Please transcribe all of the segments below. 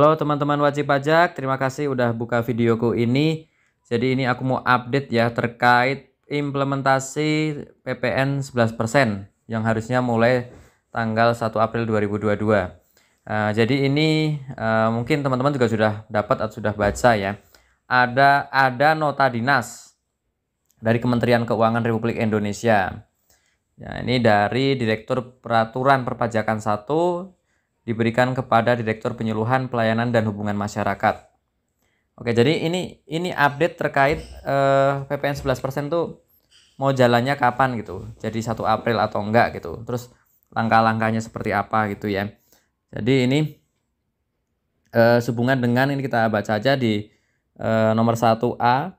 Halo teman-teman wajib pajak, terima kasih udah buka videoku ini. Jadi ini aku mau update ya terkait implementasi PPN 11% yang harusnya mulai tanggal 1 April 2022. Uh, eh, jadi ini uh, mungkin teman-teman juga sudah dapat atau sudah baca ya. Ada ada nota dinas dari Kementerian Keuangan Republik Indonesia. Ya, ini dari Direktur Peraturan Perpajakan 1 diberikan kepada Direktur Penyuluhan Pelayanan dan Hubungan Masyarakat. Oke, jadi ini ini update terkait eh, PPN 11% tuh mau jalannya kapan gitu. Jadi 1 April atau enggak gitu. Terus langkah-langkahnya seperti apa gitu ya. Jadi ini eh, sehubungan dengan ini kita baca aja di eh, nomor 1A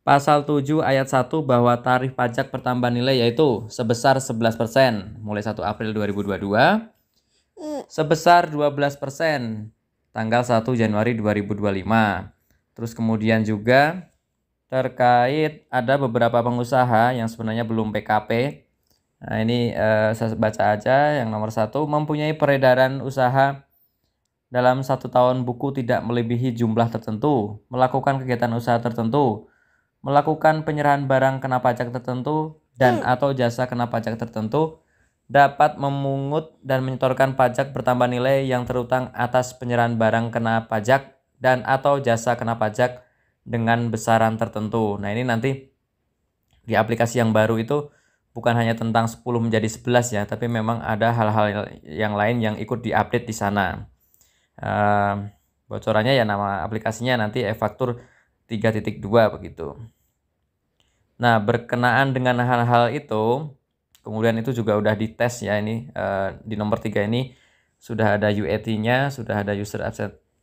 Pasal 7 ayat 1 bahwa tarif pajak pertambahan nilai yaitu sebesar 11% mulai 1 April 2022 Hmm. sebesar 12% tanggal 1 Januari 2025. Terus kemudian juga terkait ada beberapa pengusaha yang sebenarnya belum PKP. Nah, ini eh, saya baca aja yang nomor satu mempunyai peredaran usaha dalam satu tahun buku tidak melebihi jumlah tertentu, melakukan kegiatan usaha tertentu, melakukan penyerahan barang kena pajak tertentu dan hmm. atau jasa kena pajak tertentu dapat memungut dan menyetorkan pajak bertambah nilai yang terutang atas penyerahan barang kena pajak dan atau jasa kena pajak dengan besaran tertentu. Nah, ini nanti di aplikasi yang baru itu bukan hanya tentang 10 menjadi 11 ya, tapi memang ada hal-hal yang lain yang ikut diupdate di sana. Uh, bocorannya ya nama aplikasinya nanti e-faktur 3.2 begitu. Nah, berkenaan dengan hal-hal itu, Kemudian itu juga udah dites ya ini uh, di nomor 3 ini sudah ada UAT-nya, sudah ada user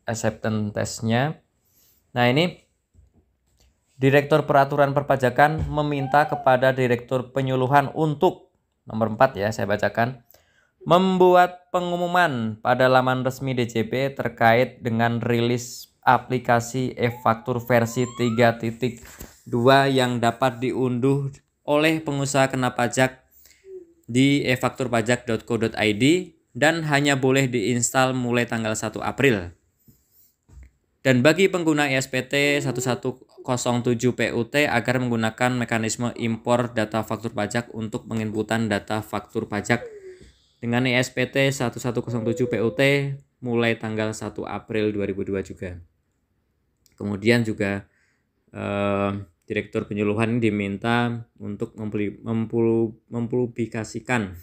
acceptance testnya. Nah, ini Direktur Peraturan Perpajakan meminta kepada Direktur Penyuluhan untuk nomor 4 ya, saya bacakan membuat pengumuman pada laman resmi DJP terkait dengan rilis aplikasi e-faktur versi 3.2 yang dapat diunduh oleh pengusaha kena pajak di efakturpajak.co.id dan hanya boleh diinstal mulai tanggal 1 April. Dan bagi pengguna ISPT e 1107PUT agar menggunakan mekanisme impor data faktur pajak untuk penginputan data faktur pajak dengan ISPT e 1107PUT mulai tanggal 1 April 2002 juga. Kemudian juga eh, direktur penyuluhan diminta untuk mempublikasikan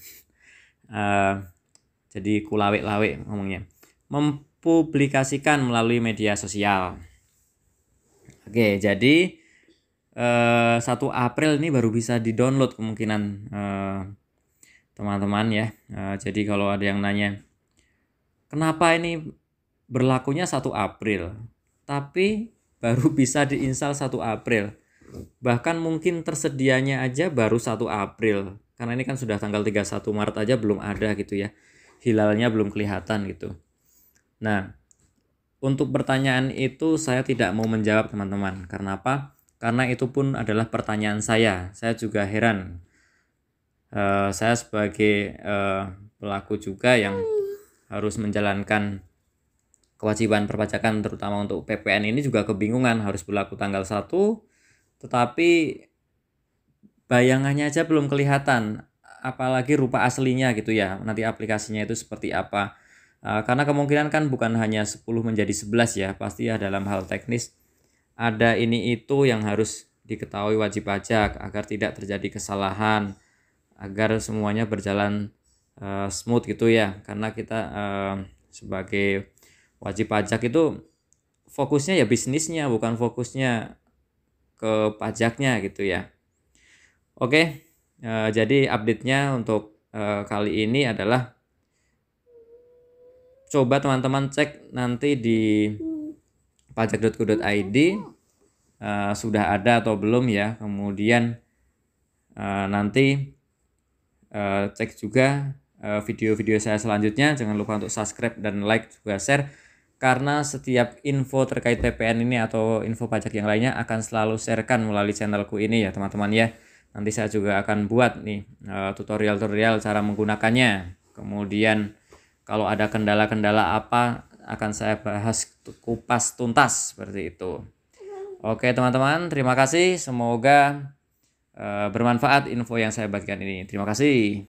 uh, jadi kulawek-lawek ngomongnya mempublikasikan melalui media sosial oke jadi uh, April ini baru bisa di download kemungkinan eh, teman-teman uh, ya uh, jadi kalau ada yang nanya kenapa ini berlakunya 1 April tapi baru bisa diinstal 1 April bahkan mungkin tersedianya aja baru 1 April karena ini kan sudah tanggal 31 Maret aja belum ada gitu ya hilalnya belum kelihatan gitu nah untuk pertanyaan itu saya tidak mau menjawab teman-teman karena apa karena itu pun adalah pertanyaan saya saya juga heran uh, saya sebagai uh, pelaku juga yang harus menjalankan kewajiban perpajakan terutama untuk PPN ini juga kebingungan harus berlaku tanggal 1 tetapi bayangannya aja belum kelihatan apalagi rupa aslinya gitu ya nanti aplikasinya itu seperti apa eh, karena kemungkinan kan bukan hanya 10 menjadi 11 ya pasti ya dalam hal teknis ada ini itu yang harus diketahui wajib pajak agar tidak terjadi kesalahan agar semuanya berjalan eh, smooth gitu ya karena kita eh, sebagai wajib pajak itu fokusnya ya bisnisnya bukan fokusnya ke pajaknya gitu ya. Oke, e, jadi update-nya untuk e, kali ini adalah coba teman-teman cek nanti di pajak.co.id eh, sudah ada atau belum ya. Kemudian eh, nanti cek juga video-video saya selanjutnya. Jangan lupa untuk subscribe dan like juga share karena setiap info terkait PPN ini atau info pajak yang lainnya akan selalu sharekan melalui channelku ini ya teman-teman ya. Nanti saya juga akan buat nih eh, tutorial-tutorial cara menggunakannya. Kemudian kalau ada kendala-kendala apa akan saya bahas kupas tuntas seperti itu. Oke teman-teman, terima kasih. Semoga uh, bermanfaat info yang saya bagikan ini. Terima kasih.